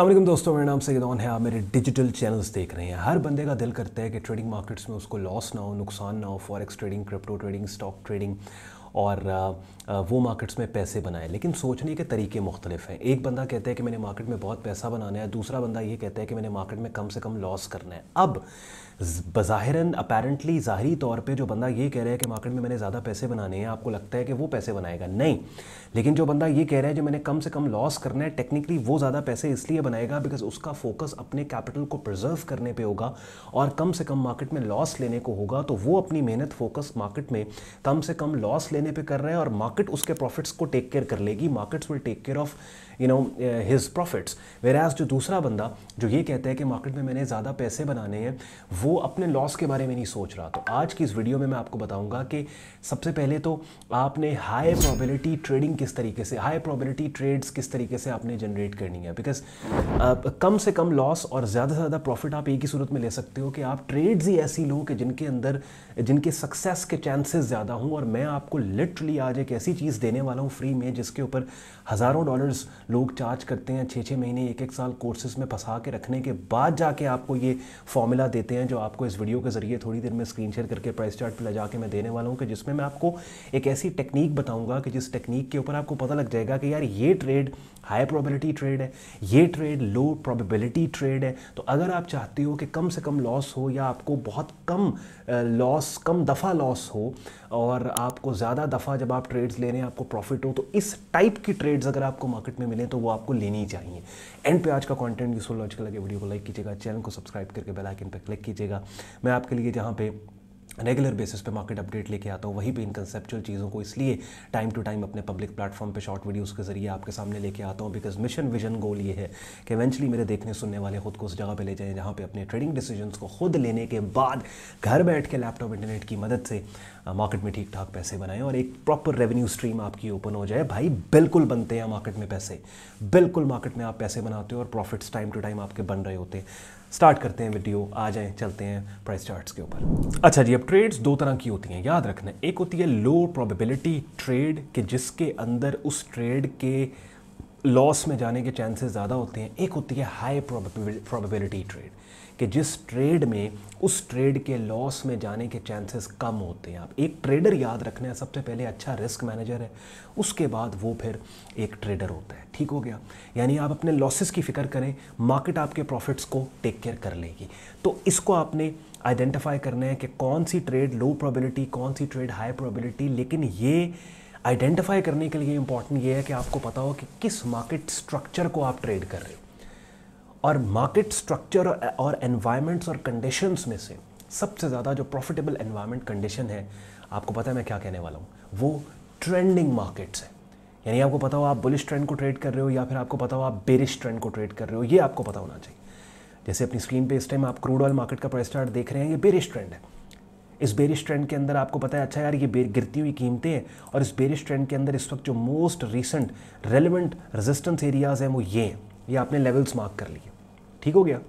अल्लाम दोस्तों मेरा नाम सैदान है आप मेरे डिजिटल चैनल्स देख रहे हैं हर बंदे का दिल करता है कि ट्रेडिंग मार्केट्स में उसको लॉस ना हो नुकसान ना हो forex trading crypto trading stock trading और वो मार्केट्स में पैसे बनाए लेकिन सोचने के तरीके मुख्तलिफ हैं एक बंदा कहता है कि मैंने मार्केट में बहुत पैसा बनाना है दूसरा बंदा ये कहता है कि मैंने मार्केट में कम से कम लॉस करना है अब बज़ाहरन अपेरेंटली ज़ाहरी तौर पे जो बंदा ये कह रहा है कि मार्केट में मैंने ज़्यादा पैसे बनाने हैं आपको लगता है कि वो पैसे बनाएगा नहीं लेकिन जो बंदा ये कह रहा है जो मैंने कम से कम लॉस करना है टेक्निकली वो ज़्यादा पैसे इसलिए बनाएगा बिकॉज उसका फोकस अपने कैपिटल को प्रिजर्व करने पर होगा और कम से कम मार्केट में लॉस लेने को होगा तो वो अपनी मेहनत फोकस मार्केट में कम से कम लॉस लेने देने पे कर रहे हैं और मार्केट उसके प्रॉफिट्स को टेक केयर कर लेगी markets will take care of you know his profits whereas जो दूसरा बंदा जो ये कहता है कि मार्केट में मैंने ज़्यादा पैसे बनाने हैं वो अपने लॉस के बारे में नहीं सोच रहा तो आज की इस वीडियो में मैं आपको बताऊँगा कि सबसे पहले तो आपने हाई प्रॉबिलिटी ट्रेडिंग किस तरीके से हाई प्रॉबिलिटी ट्रेड्स किस तरीके से आपने जनरेट करनी है बिकॉज uh, कम से कम लॉस और ज़्यादा से ज़्यादा प्रॉफिट आप एक ही सूरत में ले सकते हो कि आप ट्रेड्स ही ऐसी लो कि जिनके अंदर जिनके सक्सेस के चांसेस ज़्यादा हों और मैं आपको लिटरली आज एक ऐसी चीज़ देने वाला हूँ फ्री में जिसके ऊपर हज़ारों डॉलर्स लोग चार्ज करते हैं छः छः महीने एक एक साल कोर्सेज में फंसा के रखने के बाद जाके आपको ये फॉर्मूला देते हैं जो आपको इस वीडियो के ज़रिए थोड़ी देर में स्क्रीन शेयर करके प्राइस चार्ट पर ले जाके मैं देने वाला हूँ कि जिसमें मैं आपको एक ऐसी टेक्निक बताऊँगा कि जिस टेक्निक के ऊपर आपको पता लग जाएगा कि यार ये ट्रेड हाई प्रोबेबिलिटी ट्रेड है ये ट्रेड लो प्रोबेबिलिटी ट्रेड है तो अगर आप चाहते हो कि कम से कम लॉस हो या आपको बहुत कम लॉस कम दफ़ा लॉस हो और आपको ज़्यादा ज़्यादा दफ़ा जब आप ट्रेड्स ले रहे हैं आपको प्रॉफिट हो तो इस टाइप की ट्रेड्स अगर आपको मार्केट में मिलें तो वो आपको लेनी चाहिए एंड पे आज का कंटेंट यूजफुल लॉजिकल लगे वीडियो को लाइक कीजिएगा चैनल को सब्सक्राइब करके बेल आइकन पर क्लिक कीजिएगा मैं आपके लिए जहाँ पे रेगुलर बेसिस पे मार्केट अपडेट लेके आता हूँ वहीं पे इन कंसेप्चुअल चीज़ों को इसलिए टाइम टू टाइम अपने पब्लिक प्लेटफॉर्म पे शॉर्ट वीडियोस के जरिए आपके सामने लेके आता हूँ बिकॉज मिशन विजन गोल ये है कि इवेंचुअली मेरे देखने सुनने वाले खुद को उस जगह पे ले जाएं जहाँ पे अपने ट्रेडिंग डिसीजन को खुद लेने के बाद घर बैठ के लैपटॉप इंटरनेट की मदद से मार्केट में ठीक ठाक पैसे बनाएं और एक प्रॉपर रेवेन्यू स्ट्रीम आपकी ओपन हो जाए भाई बिल्कुल बनते हैं मार्केट में पैसे बिल्कुल मार्केट में आप पैसे बनाते हो और प्रॉफिट्स टाइम टू टाइम आपके बन रहे होते हैं स्टार्ट करते हैं वीडियो आ जाए चलते हैं प्राइस चार्ट्स के ऊपर अच्छा जी अब ट्रेड्स दो तरह की होती हैं याद रखना एक होती है लो प्रोबेबिलिटी ट्रेड कि जिसके अंदर उस ट्रेड के लॉस में जाने के चांसेस ज़्यादा होते हैं एक होती है हाई प्रोबेबिलिटी ट्रेड कि जिस ट्रेड में उस ट्रेड के लॉस में जाने के चांसेस कम होते हैं आप एक ट्रेडर याद रखना है सबसे पहले अच्छा रिस्क मैनेजर है उसके बाद वो फिर एक ट्रेडर होता है ठीक हो गया यानी आप अपने लॉसेस की फ़िक्र करें मार्केट आपके प्रॉफिट्स को टेक केयर कर लेगी तो इसको आपने आइडेंटिफाई करना है कि कौन सी ट्रेड लो प्रोबेबिलिटी कौन सी ट्रेड हाई प्रोबेबिलिटी लेकिन ये आइडेंटिफाई करने के लिए इंपॉर्टेंट ये है कि आपको पता हो कि किस मार्केट स्ट्रक्चर को आप ट्रेड कर रहे हो और मार्केट स्ट्रक्चर और एनवायरमेंट्स और कंडीशंस में से सबसे ज़्यादा जो प्रॉफिटेबल एनवायरमेंट कंडीशन है आपको पता है मैं क्या कहने वाला हूँ वो ट्रेंडिंग मार्केट्स है यानी आपको पता हो आप बुलिश ट्रेंड को ट्रेड कर रहे हो या फिर आपको पता हो आप बेरिश ट्रेंड को ट्रेड कर रहे हो ये आपको पता होना चाहिए जैसे अपनी स्क्रीन पे इस टाइम आप क्रूड ऑयल मार्केट का प्राइस चार्ट देख रहे हैं ये बेरिश ट्रेंड है इस बेरिश ट्रेंड के अंदर आपको पता है अच्छा यार ये गिरती हुई कीमतें हैं और इस बेरिश ट्रेंड के अंदर इस वक्त जो most recent relevant resistance areas हैं वो ये हैं ये आपने लेवल्स मार्क कर लिए ठीक हो गया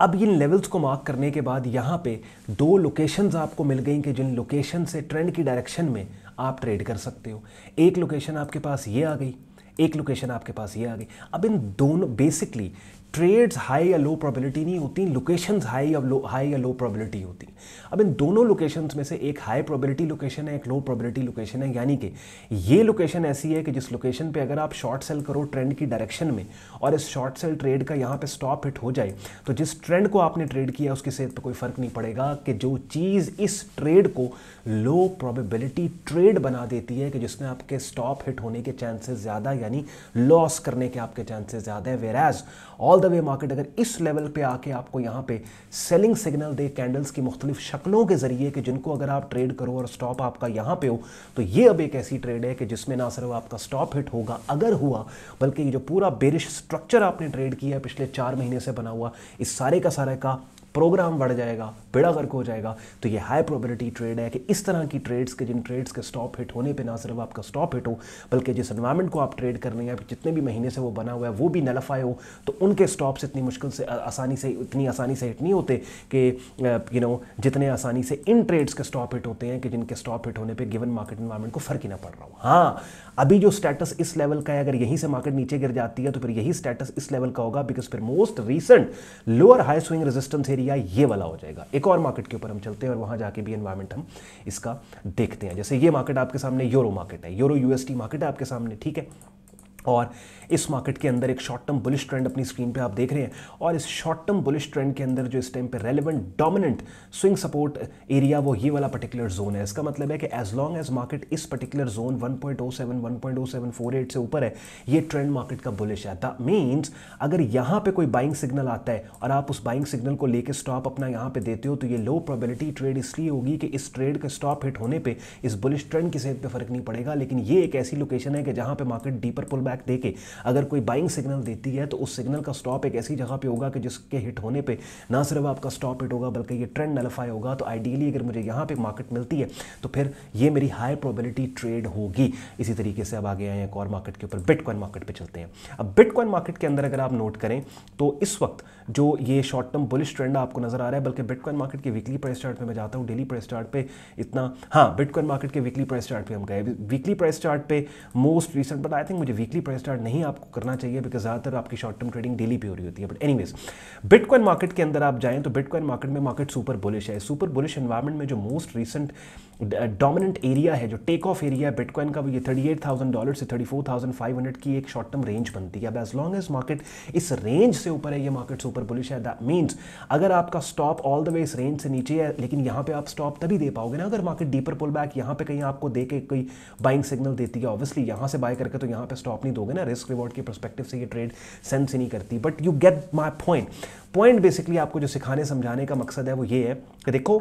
अब इन लेवल्स को मार्क करने के बाद यहाँ पे दो लोकेशंस आपको मिल गई कि जिन लोकेशन से ट्रेंड की डायरेक्शन में आप ट्रेड कर सकते हो एक लोकेशन आपके पास ये आ गई एक लोकेशन आपके पास ये आ गई अब इन दोनों बेसिकली ट्रेड्स हाई या लो प्रोबेबिलिटी नहीं होती लोकेशंस हाई या लो हाई या लो प्रोबेबिलिटी होती अब इन दोनों लोकेशंस में से एक हाई प्रोबेबिलिटी लोकेशन है एक लो प्रोबेबिलिटी लोकेशन है यानी कि ये लोकेशन ऐसी है कि जिस लोकेशन पे अगर आप शॉर्ट सेल करो ट्रेंड की डायरेक्शन में और इस शॉर्ट सेल ट्रेड का यहाँ पे स्टॉप हिट हो जाए तो जिस ट्रेंड को आपने ट्रेड किया उसकी सेहत तो पर कोई फ़र्क नहीं पड़ेगा कि जो चीज़ इस ट्रेड को लो प्रोबेबिलिटी ट्रेड बना देती है कि जिसमें आपके स्टॉप हिट होने के चांसेस ज़्यादा यानी लॉस करने के आपके चांसेस ज़्यादा है whereas all all the way market अगर इस लेवल पे आके आपको यहाँ पे सेलिंग सिग्नल दे कैंडल्स की मुख्तलिफ शक्लों के ज़रिए कि जिनको अगर आप ट्रेड करो और स्टॉप आपका यहाँ पे हो तो ये अब एक ऐसी ट्रेड है कि जिसमें ना सिर्फ आपका स्टॉप हिट होगा अगर हुआ बल्कि जो पूरा बेरिश स्ट्रक्चर आपने ट्रेड किया है पिछले चार महीने से बना हुआ इस सारे का सारा का प्रोग्राम बढ़ जाएगा बेड़ा गर्क हो जाएगा तो ये हाई प्रोबेबिलिटी ट्रेड है कि इस तरह की ट्रेड्स के जिन ट्रेड्स के स्टॉप हिट होने पे ना सिर्फ आपका स्टॉप हिट हो बल्कि जिस इन्वायरमेंट को आप ट्रेड कर रहे हैं जितने भी महीने से वो बना हुआ है वो भी नलफाए हो तो उनके स्टॉप्स इतनी मुश्किल से आसानी से इतनी आसानी से हिट नहीं होते कि यू नो जितने आसानी से इन ट्रेड्स के स्टॉप हिट होते हैं कि जिनके स्टॉप हिट होने पर गिवन मार्केट इन्वायरमेंट को फ़र्क ही ना पड़ रहा हो हाँ अभी जो स्टेटस इस लेवल का है अगर यहीं से मार्केट नीचे गिर जाती है तो फिर यही स्टेटस इस लेवल का होगा बिकॉज फिर most recent lower high swing resistance area area ये वाला हो जाएगा एक और मार्केट के ऊपर हम चलते हैं और वहां जाके भी एनवायरमेंट हम इसका देखते हैं जैसे ये मार्केट आपके सामने यूरो मार्केट है यूरो यूएसटी मार्केट है आपके सामने ठीक है और इस मार्केट के अंदर एक शॉर्ट टर्म बुलिश ट्रेंड अपनी स्क्रीन पे आप देख रहे हैं और इस शॉर्ट टर्म बुलिश ट्रेंड के अंदर जो इस टाइम पे relevant dominant swing support area वो ये वाला पर्टिकुलर जोन है इसका मतलब है कि एज लॉन्ग एज मार्केट इस पर्टिकुलर जोन 1.07 1.0748 से ऊपर है ये ट्रेंड मार्केट का बुलिश है दैट मीन्स अगर यहाँ पर कोई बाइंग सिग्नल आता है और आप उस बाइंग सिग्नल को लेकर स्टॉप अपना यहाँ पर देते हो तो ये लो प्रोबिलिटी ट्रेड इसलिए होगी कि इस ट्रेड का स्टॉप हिट होने पर इस बुलिश ट्रेंड की सेहत पर फर्क नहीं पड़ेगा लेकिन ये एक ऐसी लोकेशन है कि जहाँ पर market deeper pull back back दे के अगर कोई बाइंग सिग्नल देती है तो उस सिग्नल का स्टॉप एक ऐसी जगह पे होगा कि जिसके हिट होने पे ना सिर्फ आपका स्टॉप हिट होगा बल्कि ये ट्रेंड नलफाई होगा तो आइडियली अगर मुझे यहाँ पे मार्केट मिलती है तो फिर ये मेरी हाई प्रोबेबिलिटी ट्रेड होगी इसी तरीके से अब आगे आए एक और मार्केट के ऊपर बिटकॉइन मार्केट पर चलते हैं अब बिटकॉइन मार्केट के अंदर अगर आप नोट करें तो इस वक्त जो ये शॉर्ट टर्म बुलिश ट्रेंड आपको नजर आ रहा है बल्कि बिटकॉइन मार्केट के वीकली प्राइस चार्ट पे मैं जाता हूँ डेली प्राइस चार्ट पे इतना हाँ बिटकॉइन मार्केट के वीकली प्राइस चार्ट पे हम गए वीकली प्राइस चार्ट पे most recent but I think मुझे वीकली इमीडिएटली प्राइस स्टार्ट नहीं आपको करना चाहिए बिकॉज ज़्यादातर आपकी शॉर्ट टर्म ट्रेडिंग डेली पे हो रही होती है but anyways bitcoin market के अंदर आप जाएँ तो बिटकॉइन मार्केट में मार्केट सुपर बुलिश है सुपर बुलिश एनवायरमेंट में जो मोस्ट रिसेंट डोमिनेंट एरिया है जो टेक ऑफ एरिया है बिटकॉइन का वो ये थर्टी एट थाउजेंड डॉलर से thirty four thousand five hundred की एक शॉर्ट टर्म रेंज बनती है अब एज लॉन्ग एज मार्केट इस रेंज से ऊपर है ये मार्केट सुपर बुलिश है दैट मीन्स अगर आपका स्टॉप ऑल द वे इस रेंज से नीचे है लेकिन यहाँ पे आप स्टॉप तभी दे पाओगे ना अगर मार्केट डीपर पुल बैक यहाँ पे कहीं आपको दे के कोई बाइंग सिग्नल देती है ऑब्वियसली यहाँ से बाय करके तो यहाँ पे स्टॉप नहीं तो दोगे ना रिस्क रिवॉर्ड की परस्पेक्टिव से ये ट्रेड सेंस ही नहीं करती but you get my point point basically आपको जो सिखाने समझाने का मकसद है वो ये है कि देखो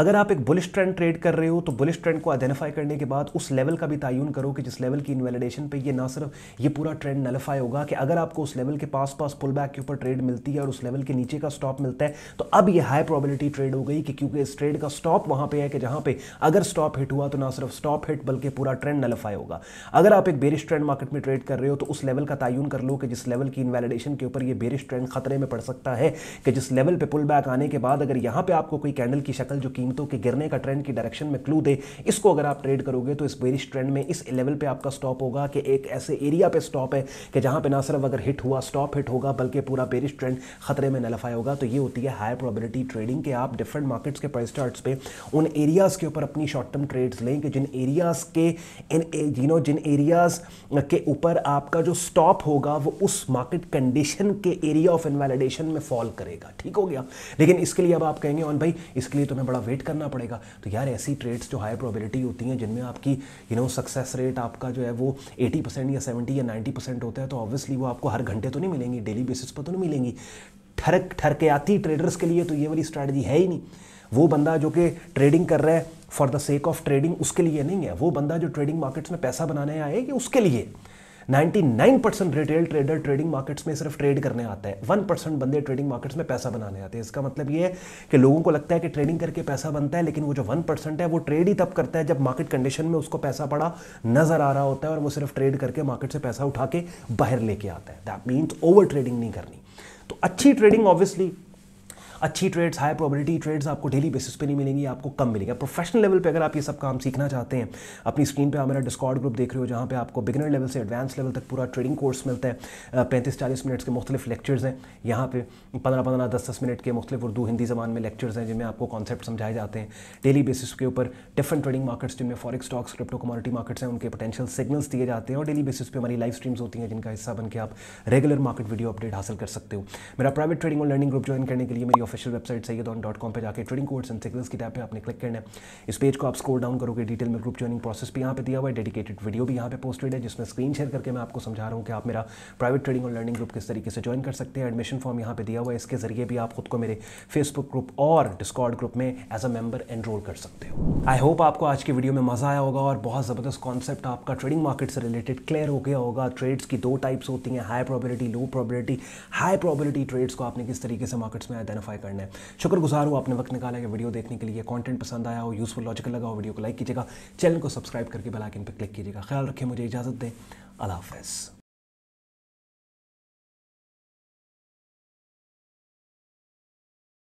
अगर आप एक बुलिश ट्रेंड ट्रेड कर रहे हो तो बुलिश ट्रेंड को आइडेंटिफाई करने के बाद उस लेवल का भी तयन करो कि जिस लेवल की इन्वेलिडेशन पे ये ना सिर्फ ये पूरा ट्रेंड नलिफाई होगा कि अगर आपको उस लेवल के पास पास पुल बैक के ऊपर ट्रेड मिलती है और उस लेवल के नीचे का स्टॉप मिलता है तो अब ये हाई प्रॉबिलिटी ट्रेड हो गई कि क्योंकि इस ट्रेड का स्टॉप वहाँ पर है कि जहाँ पर अगर स्टॉप हिट हुआ तो ना सिर्फ स्टॉप हिट बल्कि पूरा ट्रेंड नलिफाई होगा अगर आप एक बेरिश ट्रेंड मार्केट में ट्रेड कर रहे हो तो उस लेवल का तयन कर लो कि जिस लेवल की इन्वेलिडेशन के ऊपर ये बेरिश ट्रेंड खतरे में पड़ सकता है कि जिस लेवल पर पुल बैक आने के बाद अगर यहाँ पर आपको कोई कैंडल की शक्ल जो की कीमतों के गिरने का ट्रेंड की डायरेक्शन में क्लू दे इसको अगर आप ट्रेड करोगे तो इस बेरिश ट्रेंड में इस लेवल पे आपका स्टॉप होगा कि एक ऐसे एरिया पे स्टॉप है कि जहां पे ना सिर्फ अगर हिट हुआ स्टॉप हिट होगा बल्कि पूरा बेरिश ट्रेंड खतरे में नलफाई होगा तो ये होती है हाई प्रोबेबिलिटी ट्रेडिंग के आप डिफरेंट मार्केट्स के प्राइस चार्ट्स पे उन एरियाज़ के ऊपर अपनी शॉर्ट टर्म ट्रेड्स लें कि जिन एरियाज़ के इन जिनो जिन एरियाज़ के ऊपर आपका जो स्टॉप होगा वो उस मार्केट कंडीशन के एरिया ऑफ इन्वेलिडेशन में फॉल करेगा ठीक हो गया लेकिन इसके लिए अब आप कहेंगे ऑन भाई इसके लिए तो मैं बड़ा वेट करना पड़ेगा तो यार ऐसी ट्रेड्स जो हाई प्रोबेबिलिटी होती हैं जिनमें आपकी यू नो सक्सेस रेट आपका जो है वो एटी परसेंट या सेवेंटी या नाइन्टी परसेंट होता है तो ऑब्वियसली वो आपको हर घंटे तो नहीं मिलेंगी डेली बेसिस पर तो नहीं मिलेंगी ठरक ठरके आती ट्रेडर्स के लिए तो ये वाली स्ट्रैटेजी है ही नहीं वो बंदा जो कि ट्रेडिंग कर रहा है for the sake of trading उसके लिए नहीं है वो बंदा जो ट्रेडिंग मार्केट्स में पैसा बनाने आए कि उसके लिए 99% रिटेल ट्रेडर ट्रेडिंग मार्केट्स में सिर्फ ट्रेड करने आते हैं वन परसेंट बंदे ट्रेडिंग मार्केट्स में पैसा बनाने आते हैं इसका मतलब ये है कि लोगों को लगता है कि ट्रेडिंग करके पैसा बनता है लेकिन वो जो वन परसेंट है वो ट्रेड ही तब करता है जब मार्केट कंडीशन में उसको पैसा पड़ा नजर आ रहा होता है और वो सिर्फ ट्रेड करके मार्केट से पैसा उठा के बाहर लेके आता है दैट मीन्स ओवर ट्रेडिंग नहीं करनी तो अच्छी ट्रेडिंग ऑब्वियसली अच्छी ट्रेड्स हाई प्रोबेबिलिटी ट्रेड्स आपको डेली बेसिस पे नहीं मिलेंगी आपको कम मिलेगा प्रोफेशनल लेवल पे अगर आप ये सब काम सीखना चाहते हैं अपनी स्क्रीन पे आप मेरा डिस्कॉर्ड ग्रुप देख रहे हो जहाँ पे आपको बिगनर लेवल से एडवांस लेवल तक पूरा ट्रेडिंग कोर्स मिलता है पैंतीस चालीस मिनट्स के मुख्तलिफ लेक्चर्स हैं यहाँ पे पंद्रह पंद्रह दस दस मिनट के मुख्तलिफ उर्दू हिंदी जबान में लेक्चर्स हैं जिनमें आपको कॉन्सेप्ट समझाए जाते हैं डेली बेसिस के ऊपर डिफरेंट ट्रेडिंग मार्केट्स जिनमें forex stocks crypto commodity markets हैं उनके पोटेंशियल सिग्नल्स दिए जाते हैं और डेली बेसिस पे हमारी लाइव स्ट्रीम्स होती हैं जिनका हिस्सा बन के आप रेगुलर मार्केट वीडियो अपडेट हासिल कर सकते हो मेरा प्राइवेट ट्रेडिंग और लर्निंग ग्रुप ज्वाइन करने के लिए मेरी official website Syed on dot com पर जाकर ट्रेडिंग कोर्स एंड सिग्नल्स की टाइप पे आपने क्लिक करना है इस पेज को आप स्कोर डाउन करोगे डिटेल में ग्रुप ज्वाइनिंग प्रोसेस भी यहाँ पे दिया हुआ है डेडिकेटेड वीडियो भी यहाँ पे पोस्टेड है जिसमें स्क्रीन शेयर करके मैं आपको समझा रहा हूँ कि आप मेरा प्राइवेट ट्रेडिंग और लर्निंग ग्रुप किस तरीके से ज्वाइन कर सकते हैं एडमिशन फॉर्म यहाँ पे दिया हुआ है इसके जरिए भी आप खुद को मेरे फेसबुक ग्रुप और डिस्कॉर्ड ग्रुप में एज अ मेंबर एनरोल कर सकते हो आई होप आपको आज की वीडियो में मजा आया होगा और बहुत ज़बरदस्त कॉन्सेप्ट आपका ट्रेडिंग मार्केट से रिलेटेड क्लियर हो गया होगा ट्रेड्स की दो टाइप्स होती हैं high probability low probability high probability trades को आपने किस तरीके से मार्केट्स में आइडेंटिफाई करना है शुक्रगुजार हूँ आपने वक्त निकाला कि वीडियो देखने के लिए कंटेंट पसंद आया हो यूज़फुल लॉजिकल लगा हो वीडियो को लाइक कीजिएगा चैनल को सब्सक्राइब करके बेलाइकिन पर क्लिक कीजिएगा ख्याल रखें मुझे इजाज़त दें अला हाफ